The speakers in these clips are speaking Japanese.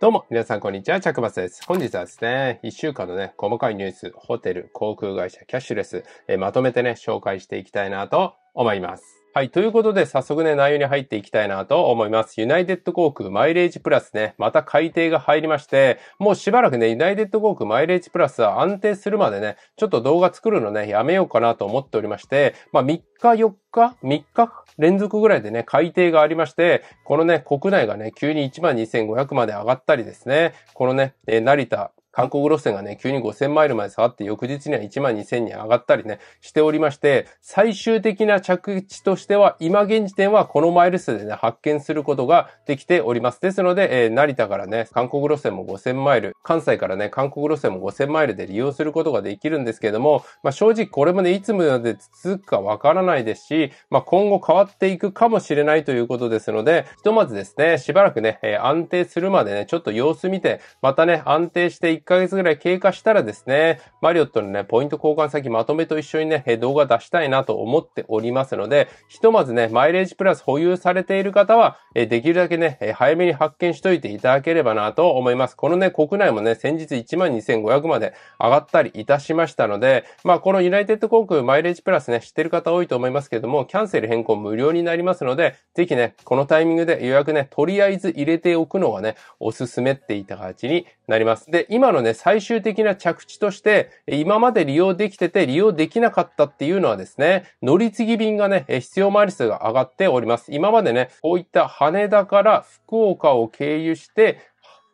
どうも、皆さん、こんにちは。着スです。本日はですね、一週間のね、細かいニュース、ホテル、航空会社、キャッシュレス、えまとめてね、紹介していきたいなと思います。はい。ということで、早速ね、内容に入っていきたいなと思います。ユナイテッド航空マイレージプラスね、また改定が入りまして、もうしばらくね、ユナイテッド航空マイレージプラスは安定するまでね、ちょっと動画作るのね、やめようかなと思っておりまして、まあ3日4日 ?3 日連続ぐらいでね、改定がありまして、このね、国内がね、急に12,500まで上がったりですね、このね、成田、韓国路線がね、急に5000マイルまで下がって翌日には1万2000に上がったりね、しておりまして、最終的な着地としては、今現時点はこのマイル数でね、発見することができております。ですので、えー、成田からね、韓国路線も5000マイル、関西からね、韓国路線も5000マイルで利用することができるんですけども、まあ正直これもね、いつまで続くかわからないですし、まあ今後変わっていくかもしれないということですので、ひとまずですね、しばらくね、えー、安定するまでね、ちょっと様子見て、またね、安定していくヶ月ぐらい経過したらですね、マリオットのね、ポイント交換先まとめと一緒にね、動画出したいなと思っておりますので、ひとまずね、マイレージプラス保有されている方は、できるだけね、早めに発見しといていただければなと思います。このね、国内もね、先日12,500まで上がったりいたしましたので、まあこのユナイテッド航空マイレージプラスね、知ってる方多いと思いますけども、キャンセル変更無料になりますので、ぜひね、このタイミングで予約ね、とりあえず入れておくのがね、おすすめっていた形になります。で、今今のね、最終的な着地として、今まで利用できてて利用できなかったっていうのはですね、乗り継ぎ便がね、必要マイル数が上がっております。今までね、こういった羽田から福岡を経由して、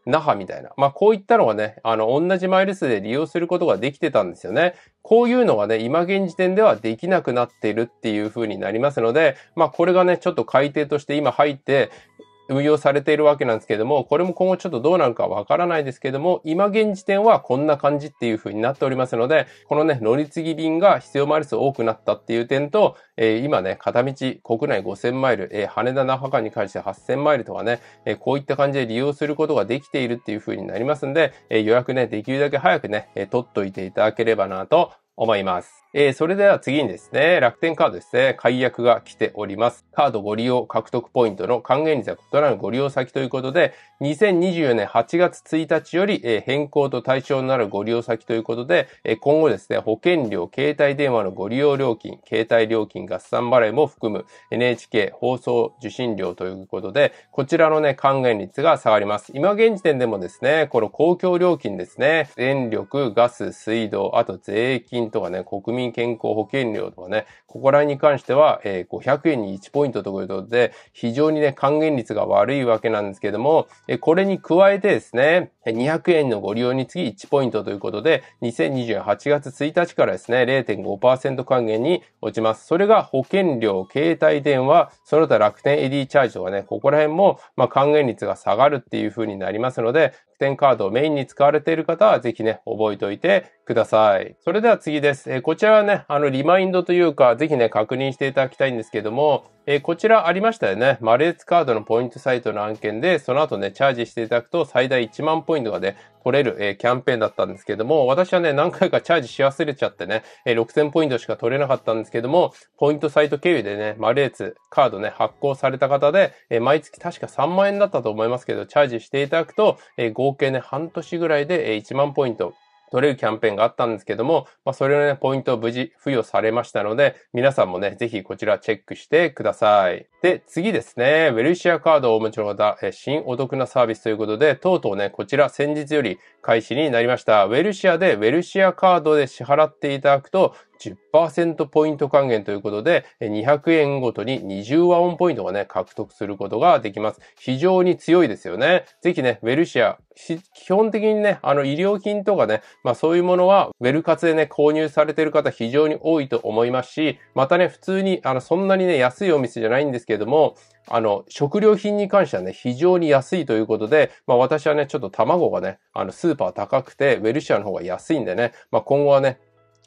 那覇みたいな。まあ、こういったのがね、あの、同じマイル数で利用することができてたんですよね。こういうのがね、今現時点ではできなくなっているっていう風になりますので、まあこれがね、ちょっと改定として今入って、運用されているわけなんですけども、これも今後ちょっとどうなるかわからないですけども、今現時点はこんな感じっていう風になっておりますので、このね、乗り継ぎ便が必要マイル数多くなったっていう点と、えー、今ね、片道国内5000マイル、えー、羽田那覇間に関して8000マイルとかね、えー、こういった感じで利用することができているっていう風になりますんで、え予約ね、できるだけ早くね、え取っといていただければなと思います。えー、それでは次にですね、楽天カードですね、解約が来ております。カードご利用獲得ポイントの還元率は異なるご利用先ということで、2024年8月1日より、えー、変更と対象になるご利用先ということで、えー、今後ですね、保険料、携帯電話のご利用料金、携帯料金合算払いも含む NHK 放送受信料ということで、こちらのね、還元率が下がります。今現時点でもですね、この公共料金ですね、電力、ガス、水道、あと税金、金とかね、国民健康保険料とかね、ここら辺に関しては、えー、500円に1ポイントということで、非常にね、還元率が悪いわけなんですけども、えこれに加えてですね、200円のご利用につき1ポイントということで、2028月1日からですね、0.5%還元に落ちます。それが保険料、携帯電話、その他楽天エディチャージとかね、ここら辺も、まあ、還元率が下がるっていう風になりますので、楽天カードをメインに使われている方は、ぜひね、覚えておいてください。それでは次です。えー、こちらはね、あの、リマインドというか、ぜひね、確認していただきたいんですけども、えー、こちらありましたよね。マレーツカードのポイントサイトの案件で、その後ね、チャージしていただくと最大1万ポイントがね、取れる、えー、キャンペーンだったんですけども、私はね、何回かチャージし忘れちゃってね、え6000ポイントしか取れなかったんですけども、ポイントサイト経由でね、マレーツカードね、発行された方で、え毎月確か3万円だったと思いますけど、チャージしていただくと、え合計ね、半年ぐらいで、え1万ポイント取れるキャンペーンがあったんですけども、まあ、それのね、ポイントを無事付与されましたので、皆さんもね、ぜひこちらチェックしてください。で、次ですね、ウェルシアカードをお持ちの方、え新お得なサービスということで、とうとうね、こちら先日より開始になりました。ウェルシアでウェルシアカードで支払っていただくと、10%ポイント還元ということで、200円ごとに20和音ポイントがね、獲得することができます。非常に強いですよね。ぜひね、ウェルシア、基本的にね、あの、医療品とかね、まあそういうものは、ウェルツでね、購入されてる方非常に多いと思いますし、またね、普通に、あの、そんなにね、安いお店じゃないんですけれども、あの、食料品に関してはね、非常に安いということで、まあ私はね、ちょっと卵がね、あの、スーパー高くて、ウェルシアの方が安いんでね、まあ今後はね、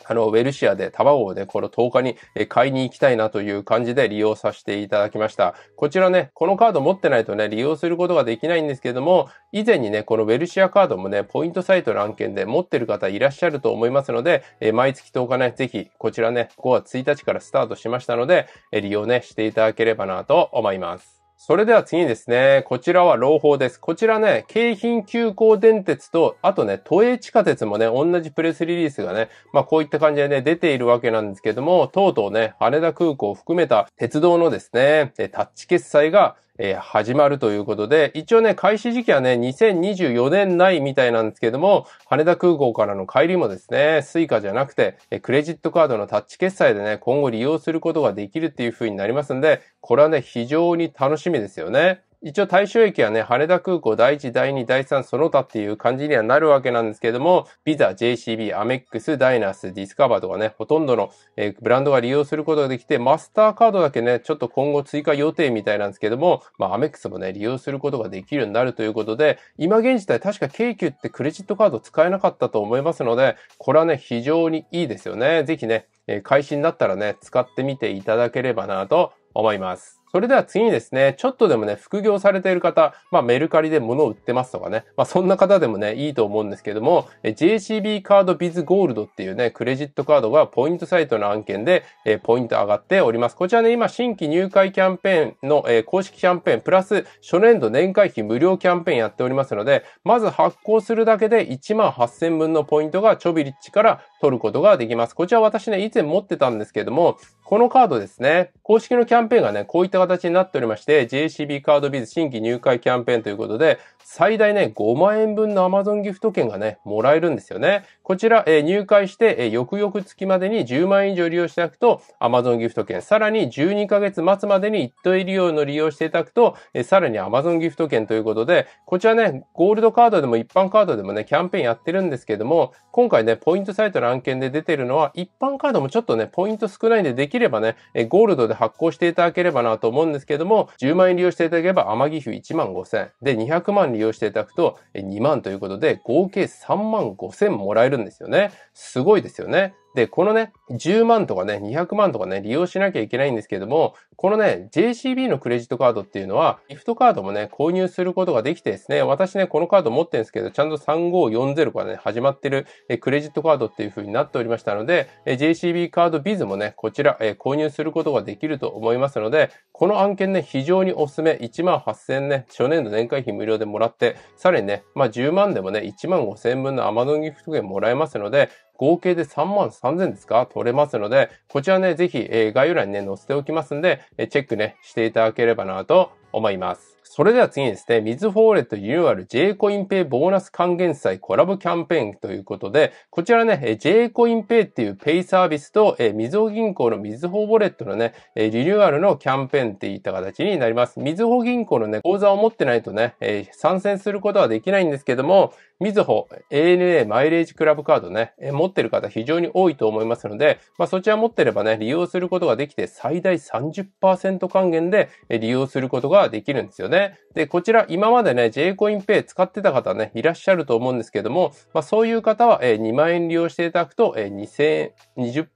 あの、ウェルシアで、卵をね、この10日に買いに行きたいなという感じで利用させていただきました。こちらね、このカード持ってないとね、利用することができないんですけども、以前にね、このウェルシアカードもね、ポイントサイトの案件で持ってる方いらっしゃると思いますので、え毎月10日ね、ぜひ、こちらね、5月1日からスタートしましたので、利用ね、していただければなと思います。それでは次ですね。こちらは朗報です。こちらね、京浜急行電鉄と、あとね、都営地下鉄もね、同じプレスリリースがね、まあこういった感じでね、出ているわけなんですけども、とうとうね、羽田空港を含めた鉄道のですね、タッチ決済がえー、始まるということで、一応ね、開始時期はね、2024年ないみたいなんですけども、羽田空港からの帰りもですね、スイカじゃなくて、えクレジットカードのタッチ決済でね、今後利用することができるっていう風になりますんで、これはね、非常に楽しみですよね。一応対象駅はね、羽田空港第1、第2、第3、その他っていう感じにはなるわけなんですけども、ビザ、JCB、アメックス、ダイナス、ディスカバーとかね、ほとんどの、えブランドが利用することができて、マスターカードだけね、ちょっと今後追加予定みたいなんですけども、まあ、アメックスもね、利用することができるようになるということで、今現時代確か京急ってクレジットカード使えなかったと思いますので、これはね、非常にいいですよね。ぜひね、え開始になったらね、使ってみていただければなと思います。それでは次にですね、ちょっとでもね、副業されている方、まあメルカリで物を売ってますとかね、まあそんな方でもね、いいと思うんですけども、JCB カードビズゴールドっていうね、クレジットカードがポイントサイトの案件で、えポイント上がっております。こちらね、今新規入会キャンペーンの、え公式キャンペーン、プラス初年度年会費無料キャンペーンやっておりますので、まず発行するだけで1万8000分のポイントがちょびリッチから取ることができます。こちら私ね、以前持ってたんですけれども、このカードですね、公式のキャンペーンがね、こういった形になっておりまして、JCB カードビズ新規入会キャンペーンということで、最大ね、5万円分の Amazon ギフト券がね、もらえるんですよね。こちら、えー、入会して、えー、翌々月までに10万円以上利用していただくと、Amazon ギフト券、さらに12ヶ月末までに一定利用の利用していただくと、えー、さらに Amazon ギフト券ということで、こちらね、ゴールドカードでも一般カードでもね、キャンペーンやってるんですけども、今回ね、ポイントサイトの案件で出てるのは、一般カードもちょっとね、ポイント少ないんで、できればね、ゴールドで発行していただければなと思うんですけども、10万円利用していただければ、天城費1万5千。で、200万利用していただくと、2万ということで、合計3万5千もらえるんですよね。すごいですよね。で、このね、10万とかね、200万とかね、利用しなきゃいけないんですけども、このね、JCB のクレジットカードっていうのは、ギフトカードもね、購入することができてですね、私ね、このカード持ってるんですけど、ちゃんと3540からね、始まってるクレジットカードっていう風になっておりましたので、JCB カードビズもね、こちら、購入することができると思いますので、この案件ね、非常におすすめ、1万8000ね、初年度年会費無料でもらって、さらにね、まあ10万でもね、1万5000分のアマゾンギフト券もらえますので、合計で3万3000ですか取れますので、こちらね、ぜひ、え概要欄にね、載せておきますんで、えチェックね、していただければなと思います。それでは次にですね、ミズフォーレットリニューアル J コインペイボーナス還元祭コラボキャンペーンということで、こちらね、J コインペイっていうペイサービスと、えー、み銀行の水ずほウォレットのね、リニューアルのキャンペーンっていった形になります。水ず銀行のね、口座を持ってないとね、参戦することはできないんですけども、みずほ ANA マイレージクラブカードね、え持ってる方非常に多いと思いますので、まあそちら持ってればね、利用することができて最大30%還元で利用することができるんですよね。ね。で、こちら今までね、J コインペイ使ってた方ね、いらっしゃると思うんですけども、まあそういう方は、えー、2万円利用していただくと、えー、2000円、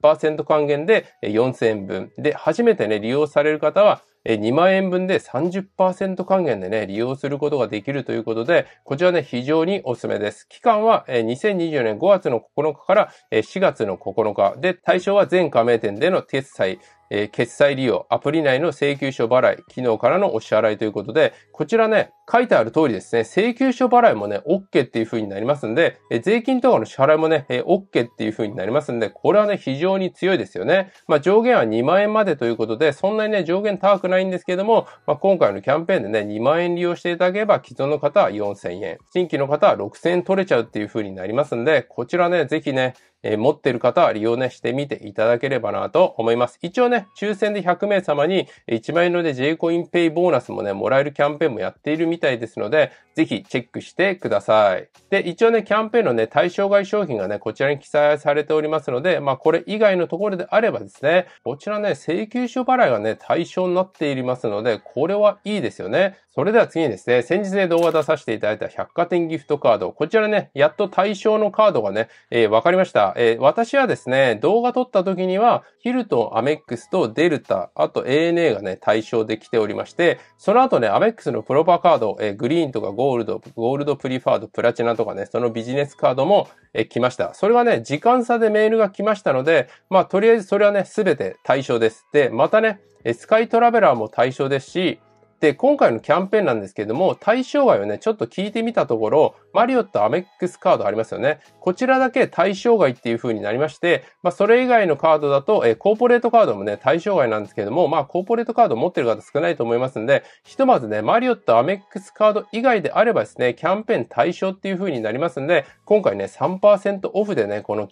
20%還元で、えー、4000円分。で、初めてね、利用される方は、2万円分で30%還元でね、利用することができるということで、こちらね、非常におすすめです。期間は2024年5月の9日から4月の9日で、対象は全加盟店での決済えー、決済利用、アプリ内の請求書払い、機能からのお支払いということで、こちらね、書いてある通りですね、請求書払いもね、OK っていう風になりますんで、え税金とかの支払いもね、え OK っていう風になりますんで、これはね、非常に強いですよね。まあ、上限は2万円までということで、そんなにね、上限高くないんですけども、まあ、今回のキャンペーンでね、2万円利用していただければ、既存の方は4000円、新規の方は6000円取れちゃうっていう風になりますんで、こちらね、ぜひね、え持ってる方は利用ね、してみていただければなと思います。一応ね、抽選で100名様に1万円ので J コインペイボーナスもね、もらえるキャンペーンもやっているみたいたいですので、ぜひチェックしてください。で、一応ね、キャンペーンのね、対象外商品がね、こちらに記載されておりますので、まあ、これ以外のところであればですね、こちらね、請求書払いがね、対象になっていますので、これはいいですよね。それでは次にですね、先日ね、動画出させていただいた百貨店ギフトカード。こちらね、やっと対象のカードがね、えー、わかりました。えー、私はですね、動画撮った時には、ヒルトン、アメックスとデルタ、あと ANA がね、対象できておりまして、その後ね、アメックスのプロパカードド、えグリーンとかゴールド、ゴールドプリファード、プラチナとかね、そのビジネスカードも、え来ました。それはね、時間差でメールが来ましたので、まあ、とりあえずそれはね、すべて対象です。で、またね、スカイトラベラーも対象ですし、で、今回のキャンペーンなんですけれども、対象外をね、ちょっと聞いてみたところ、マリオットアメックスカードありますよね。こちらだけ対象外っていう風になりまして、まあ、それ以外のカードだと、えコーポレートカードもね、対象外なんですけれども、まあ、コーポレートカード持ってる方少ないと思いますんで、ひとまずね、マリオットアメックスカード以外であればですね、キャンペーン対象っていう風になりますんで、今回ね、3%オフでね、この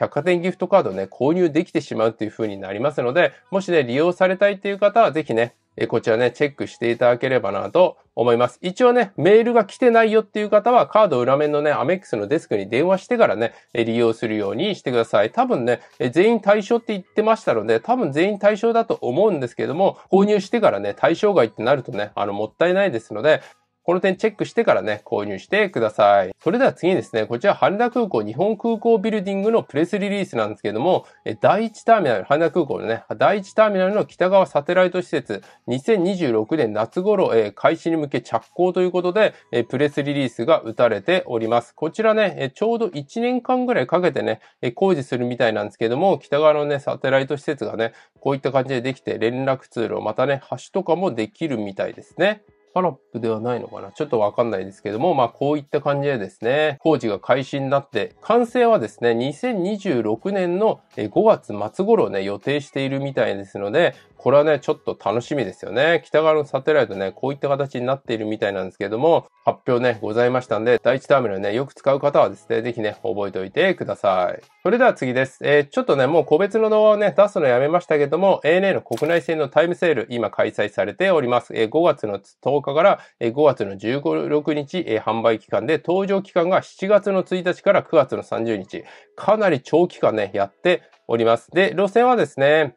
百貨店ギフトカードね、購入できてしまうっていう風になりますので、もしね、利用されたいっていう方は、ぜひね、えこちらね、チェックしていただければなと思います。一応ね、メールが来てないよっていう方は、カード裏面のね、アメックスのデスクに電話してからね、え利用するようにしてください。多分ね、え全員対象って言ってましたので、多分全員対象だと思うんですけども、購入してからね、対象外ってなるとね、あの、もったいないですので、この点チェックしてからね、購入してください。それでは次にですね、こちら羽田空港日本空港ビルディングのプレスリリースなんですけども、第1ターミナル、羽田空港のね、第1ターミナルの北側サテライト施設、2026年夏頃、えー、開始に向け着工ということで、えー、プレスリリースが打たれております。こちらね、えー、ちょうど1年間ぐらいかけてね、え工事するみたいなんですけども、北側のね、サテライト施設がね、こういった感じでできて連絡通路、またね、橋とかもできるみたいですね。パラップではないのかなちょっとわかんないですけども、まあこういった感じでですね、工事が開始になって、完成はですね、2026年の5月末頃ね、予定しているみたいですので、これはね、ちょっと楽しみですよね。北側のサテライトね、こういった形になっているみたいなんですけども、発表ね、ございましたんで、第1ターミナルね、よく使う方はですね、ぜひね、覚えておいてください。それでは次です。えー、ちょっとね、もう個別の動画をね、出すのやめましたけども、ANA の国内線のタイムセール、今開催されております。えー、5月の10日から5月の16 5日、えー、販売期間で、搭乗期間が7月の1日から9月の30日。かなり長期間ね、やっております。で、路線はですね、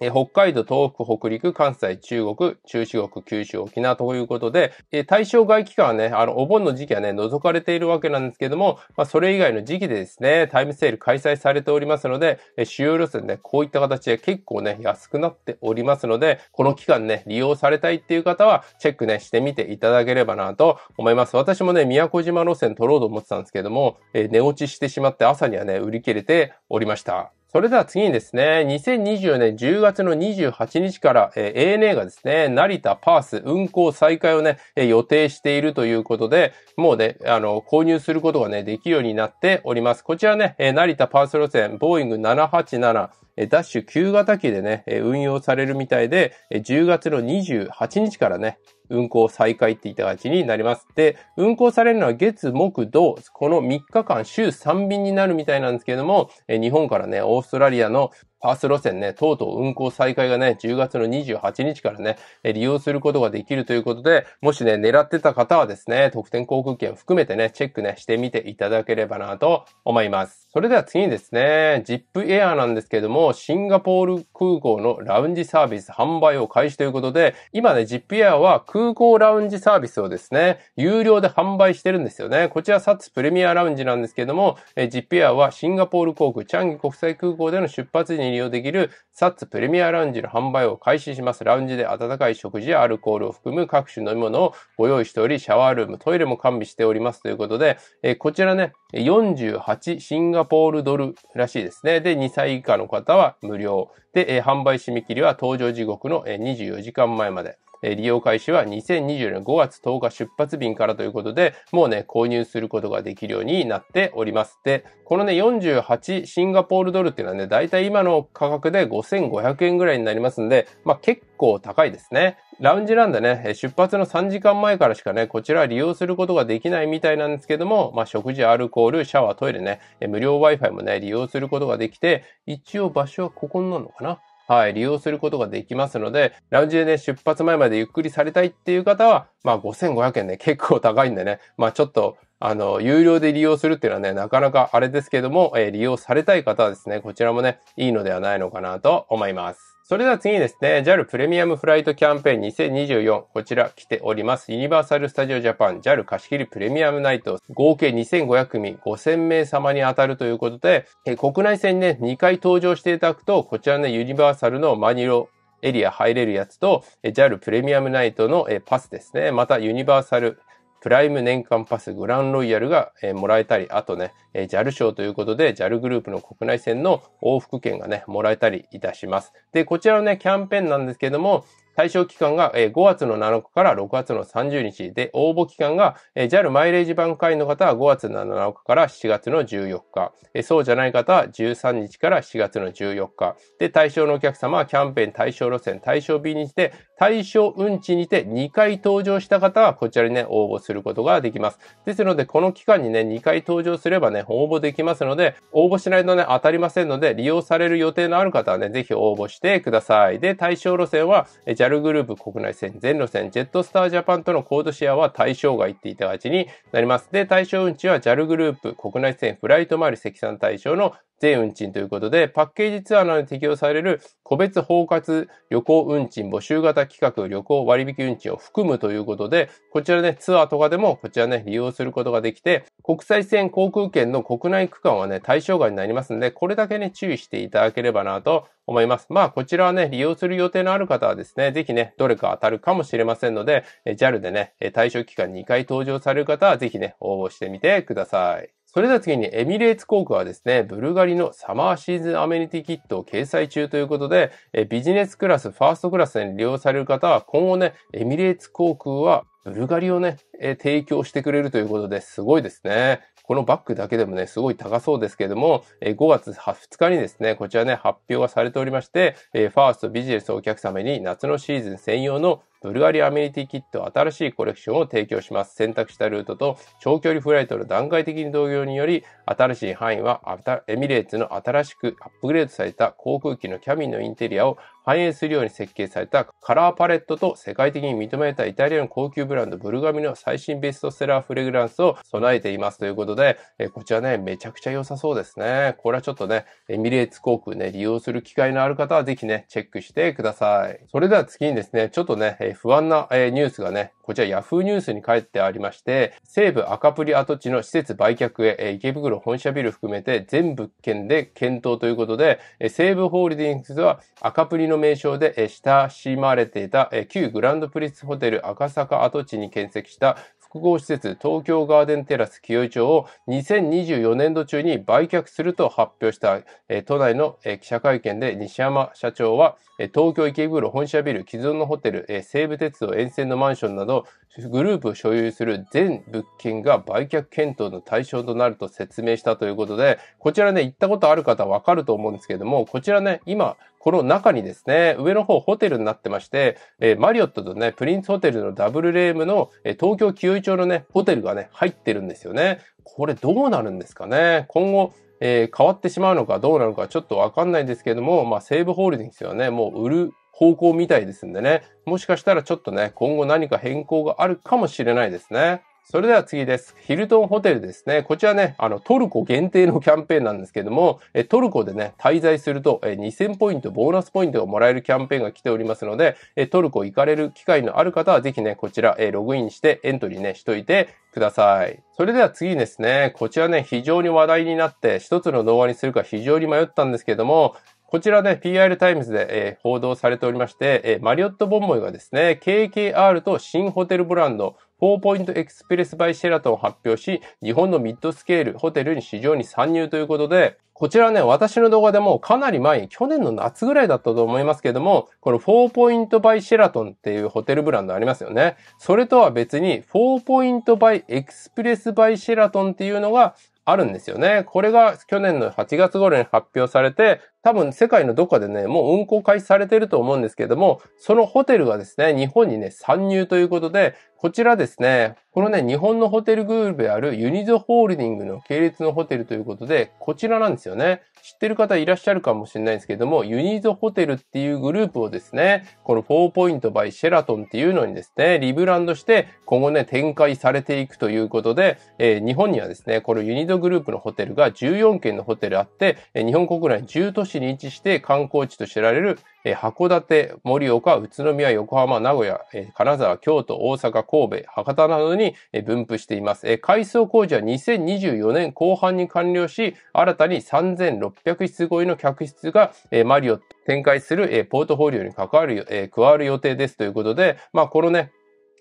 え北海道、東北、北陸、関西、中国、中四国、九州、沖縄ということで、え対象外期間はね、あの、お盆の時期はね、除かれているわけなんですけども、まあ、それ以外の時期でですね、タイムセール開催されておりますので、え主要路線ね、こういった形で結構ね、安くなっておりますので、この期間ね、利用されたいっていう方は、チェックね、してみていただければなと思います。私もね、宮古島路線取ろうと思ってたんですけども、え寝落ちしてしまって朝にはね、売り切れておりました。それでは次にですね、2024年10月の28日から、えー、ANA がですね、成田パース運行再開をね、え予定しているということで、もうね、あの、購入することがね、できるようになっております。こちらね、え成田パース路線、ボーイング787、ダッシュ旧型機でね、運用されるみたいで、10月の28日からね、運行再開っていった形になります。で、運行されるのは月、木、土、この3日間週3便になるみたいなんですけれども、日本からね、オーストラリアのファースト路線ね、とうとう運行再開がね、10月の28日からね、利用することができるということで、もしね、狙ってた方はですね、特典航空券を含めてね、チェックね、してみていただければなと思います。それでは次にですね、ZIP Air なんですけれども、シンガポール空港のラウンジサービス販売を開始ということで、今ね、ZIP Air は空港ラウンジサービスをですね、有料で販売してるんですよね。こちらサッツプレミアラウンジなんですけれども、ZIP Air はシンガポール航空チャンギ国際空港での出発時に利用できるサッツプレミアラウンジの販売を開始します。ラウンジで温かい食事やアルコールを含む各種飲み物をご用意しており、シャワールーム、トイレも完備しておりますということで、えこちらね、48シンガポールドルらしいですね。で、2歳以下の方は無料。で、え販売締め切りは登場時刻の24時間前まで。利用開始は2024年5月10日出発便からということで、もうね、購入することができるようになっております。で、このね、48シンガポールドルっていうのはね、だいたい今の価格で5500円ぐらいになりますんで、まあ結構高いですね。ラウンジなんでね、出発の3時間前からしかね、こちら利用することができないみたいなんですけども、まあ食事、アルコール、シャワー、トイレね、無料 Wi-Fi もね、利用することができて、一応場所はここになるのかなな。はい、利用することができますので、ラウンジでね、出発前までゆっくりされたいっていう方は、まあ5500円ね、結構高いんでね、まあちょっと、あの、有料で利用するっていうのはね、なかなかあれですけども、えー、利用されたい方はですね、こちらもね、いいのではないのかなと思います。それでは次ですね、JAL プレミアムフライトキャンペーン2024、こちら来ております。ユニバーサル・スタジオ・ジャパン、JAL 貸し切りプレミアムナイト、合計2500組5000名様に当たるということで、国内線ね、2回登場していただくと、こちらね、ユニバーサルのマニロエリア入れるやつと、JAL プレミアムナイトのパスですね、またユニバーサルプライム年間パスグランロイヤルが、えー、もらえたり、あとね、えー、JAL 賞ということで JAL グループの国内線の往復券がね、もらえたりいたします。で、こちらのね、キャンペーンなんですけども、対象期間が5月の7日から6月の30日で、応募期間が JAL マイレージ版会員の方は5月の7日から7月の14日、そうじゃない方は13日から7月の14日、で、対象のお客様はキャンペーン対象路線対象 B にして、対象運賃にて2回登場した方はこちらにね、応募することができます。ですので、この期間にね、2回登場すればね、応募できますので、応募しないとね、当たりませんので、利用される予定のある方はね、ぜひ応募してください。で、対象路線は、JAL グループ国内線、全路線、ジェットスタージャパンとのコードシェアは対象外っていた形になります。で、対象運賃は JAL グループ国内線フライト周り積算対象の全運賃ということで、パッケージツアーなどに適用される個別包括旅行運賃募集型企画旅行割引運賃を含むということで、こちらね、ツアーとかでもこちらね、利用することができて、国際線航空券の国内区間はね、対象外になりますので、これだけね、注意していただければなと思います。まあ、こちらはね、利用する予定のある方はですね、ぜひね、どれか当たるかもしれませんので、JAL でね、対象期間2回登場される方は、ぜひね、応募してみてください。それでは次にエミレーツ航空はですね、ブルガリのサマーシーズンアメニティキットを掲載中ということで、えビジネスクラス、ファーストクラスに利用される方は今後ね、エミレーツ航空はブルガリをね、え提供してくれるということですごいですね。このバッグだけでもね、すごい高そうですけれども、5月2日にですね、こちらね、発表がされておりまして、ファーストビジネスお客様に夏のシーズン専用のブルガリアアメニティキット新しいコレクションを提供します。選択したルートと長距離フライトの段階的に同様により、新しい範囲はエミレーツの新しくアップグレードされた航空機のキャビンのインテリアを反映するように設計されたカラーパレットと世界的に認められたイタリアの高級ブランドブルガミの最新ベストセラーフレグランスを備えていますということで、えこちらね、めちゃくちゃ良さそうですね。これはちょっとね、エミレーツ航空ね、利用する機会のある方はぜひね、チェックしてください。それでは次にですね、ちょっとね、不安な、えニュースがね、こちら Yahoo ニュースに書いてありまして、西部赤プリ跡地の施設売却へ、え池袋本社ビル含めて全物件で検討ということで、え西武ホールディングスは赤プリの名称で、え親しまれていた、え旧グランドプリスホテル赤坂跡地に建設した複合施設東京ガーデンテラス清井町を2024年度中に売却すると発表した、え都内の、え記者会見で西山社長は、え東京池袋本社ビル既存のホテル、え西武鉄道沿線のマンションなどグループ所有する全物件が売却検討の対象となると説明したということで、こちらね、行ったことある方わかると思うんですけども、こちらね、今この中にですね、上の方ホテルになってまして、えー、マリオットとね、プリンスホテルのダブルレームの、えー、東京清井町のね、ホテルがね、入ってるんですよね。これどうなるんですかね今後、えー、変わってしまうのかどうなのかちょっとわかんないですけども、まあ、西武ホールディングスはね、もう売る方向みたいですんでね、もしかしたらちょっとね、今後何か変更があるかもしれないですね。それでは次です。ヒルトンホテルですね。こちらね、あの、トルコ限定のキャンペーンなんですけども、えトルコでね、滞在すると、え2000ポイント、ボーナスポイントがもらえるキャンペーンが来ておりますので、えトルコ行かれる機会のある方は、ぜひね、こちら、えログインしてエントリーね、しといてください。それでは次ですね。こちらね、非常に話題になって、一つの動画にするか非常に迷ったんですけども、こちらね、PR タイムズで、えー、報道されておりまして、えー、マリオットボンボイがですね、KKR と新ホテルブランド、4ポイントエクスプレスバイシェラトンを発表し、日本のミッドスケール、ホテルに市場に参入ということで、こちらね、私の動画でもかなり前に、去年の夏ぐらいだったと思いますけども、この4ポイントバイシェラトンっていうホテルブランドありますよね。それとは別に、4ポイントバイエクスプレスバイシェラトンっていうのが、あるんですよね。これが去年の8月頃に発表されて、多分世界のどっかでね、もう運行開始されてると思うんですけども、そのホテルがですね、日本にね、参入ということで、こちらですね、このね、日本のホテルグループであるユニゾホールディングの系列のホテルということで、こちらなんですよね。知ってる方いらっしゃるかもしれないんですけども、ユニーホテルっていうグループをですね、この4ポイント by シェラトンっていうのにですね、リブランドして今後ね、展開されていくということで、えー、日本にはですね、このユニードグループのホテルが14件のホテルあって、日本国内10都市に位置して観光地と知られるえ函館、盛岡、宇都宮、横浜、名古屋、え金沢、京都、大阪、神戸、博多などに、え分布しています。え改装工事は2024年後半に完了し、新たに3600室超えの客室が、えマリオ展開する、えポートフォリオに関わる、え加わる予定ですということで、まあ、このね、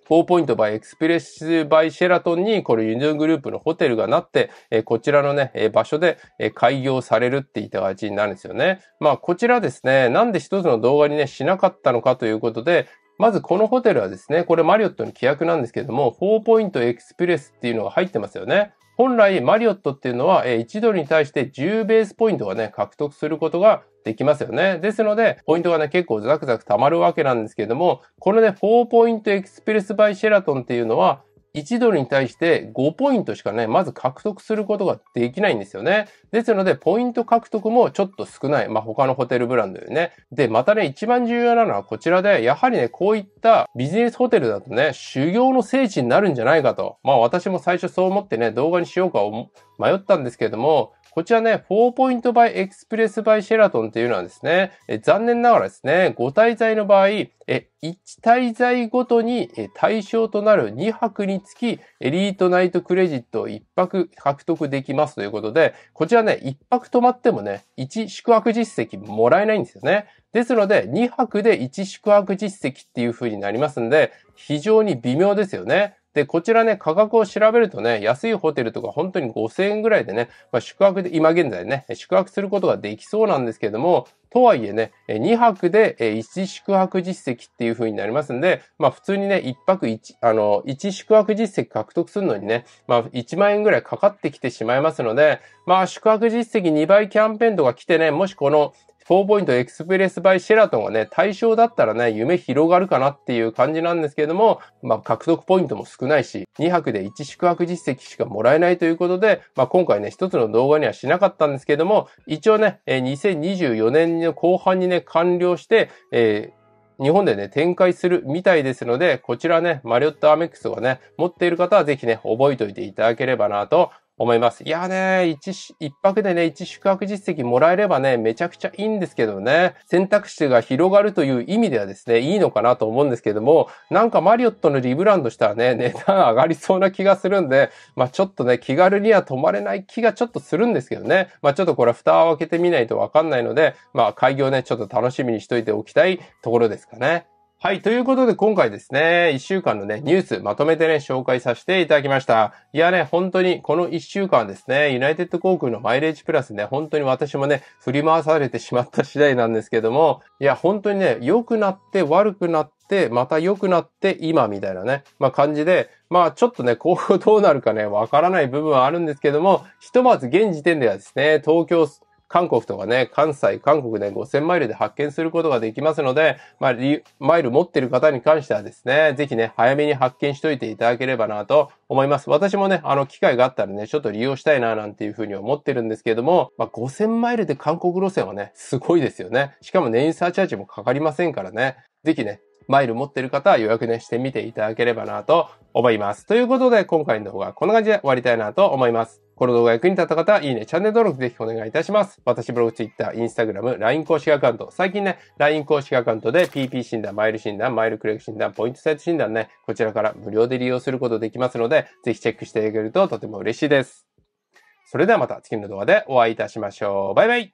4ポイントバイエクスプレスバイシェラトンに、これユニオングループのホテルがなって、えこちらのね、え場所で、え開業されるって言った形になるんですよね。まあ、こちらですね、なんで一つの動画にね、しなかったのかということで、まずこのホテルはですね、これマリオットの規約なんですけども、4ポイントエクスプレスっていうのが入ってますよね。本来、マリオットっていうのは、え1ドルに対して10ベースポイントがね、獲得することができますよね。ですので、ポイントがね、結構ザクザク溜まるわけなんですけれども、このね、4ポイントエクスプレスバイシェラトンっていうのは、1ドルに対して5ポイントしかね、まず獲得することができないんですよね。ですので、ポイント獲得もちょっと少ない。まあ、他のホテルブランドよね。で、またね、一番重要なのはこちらで、やはりね、こういったビジネスホテルだとね、修行の聖地になるんじゃないかと。まあ、私も最初そう思ってね、動画にしようか迷ったんですけれども、こちらね、4ポイントバイエクスプレスバイシェラトンっていうのはですね、え残念ながらですね、ご滞在の場合、え、1滞在ごとに対象となる2泊につき、エリートナイトクレジットを1泊獲得できますということで、こちらね、1泊泊まってもね、1宿泊実績もらえないんですよね。ですので、2泊で1宿泊実績っていう風になりますんで、非常に微妙ですよね。で、こちらね、価格を調べるとね、安いホテルとか本当に5000円ぐらいでね、まあ、宿泊で、今現在ね、宿泊することができそうなんですけれども、とはいえね、2泊で1宿泊実績っていう風になりますんで、まあ普通にね、1泊1、あの、1宿泊実績獲得するのにね、まあ1万円ぐらいかかってきてしまいますので、まあ宿泊実績2倍キャンペーンとか来てね、もしこの4ポイントエクスプレスバイシェラトンはね、対象だったらね、夢広がるかなっていう感じなんですけれども、まあ、獲得ポイントも少ないし、2泊で1宿泊実績しかもらえないということで、まあ、今回ね、一つの動画にはしなかったんですけれども、一応ね、2024年の後半にね、完了して、えー日本でね、展開するみたいですので、こちらね、マリオットアメックスをね、持っている方はぜひね、覚えておいていただければなと思います。いやね、一、一泊でね、一宿泊実績もらえればね、めちゃくちゃいいんですけどね、選択肢が広がるという意味ではですね、いいのかなと思うんですけども、なんかマリオットのリブランドしたらね、値段上がりそうな気がするんで、まあちょっとね、気軽には泊まれない気がちょっとするんですけどね、まあちょっとこれ蓋を開けてみないとわかんないので、まあ開業ね、ちょっと楽しみにしといておきたいところですかね。はい。ということで、今回ですね、一週間のね、ニュースまとめてね、紹介させていただきました。いやね、本当にこの一週間ですね、ユナイテッド航空のマイレージプラスね、本当に私もね、振り回されてしまった次第なんですけども、いや、本当にね、良くなって悪くなって、また良くなって今みたいなね、まあ感じで、まあちょっとね、今後どうなるかね、わからない部分はあるんですけども、ひとまず現時点ではですね、東京韓国とかね、関西、韓国で5000マイルで発見することができますので、まあ、マイル持ってる方に関してはですね、ぜひね、早めに発見しといていただければなと思います。私もね、あの、機会があったらね、ちょっと利用したいな、なんていうふうに思ってるんですけれども、まあ、5000マイルで韓国路線はね、すごいですよね。しかも燃油サーチャージもかかりませんからね。ぜひね、マイル持ってる方は予約ねしてみていただければなと思います。ということで、今回の動画はこんな感じで終わりたいなと思います。この動画役に立った方は、いいね、チャンネル登録ぜひお願いいたします。私ブログ、ツイッター、インスタグラム、LINE 公式アカウント、最近ね、LINE 公式アカウントで PP 診断、マイル診断、マイルクレーク診断、ポイントサイト診断ね、こちらから無料で利用することできますので、ぜひチェックしていただけるととても嬉しいです。それではまた次の動画でお会いいたしましょう。バイバイ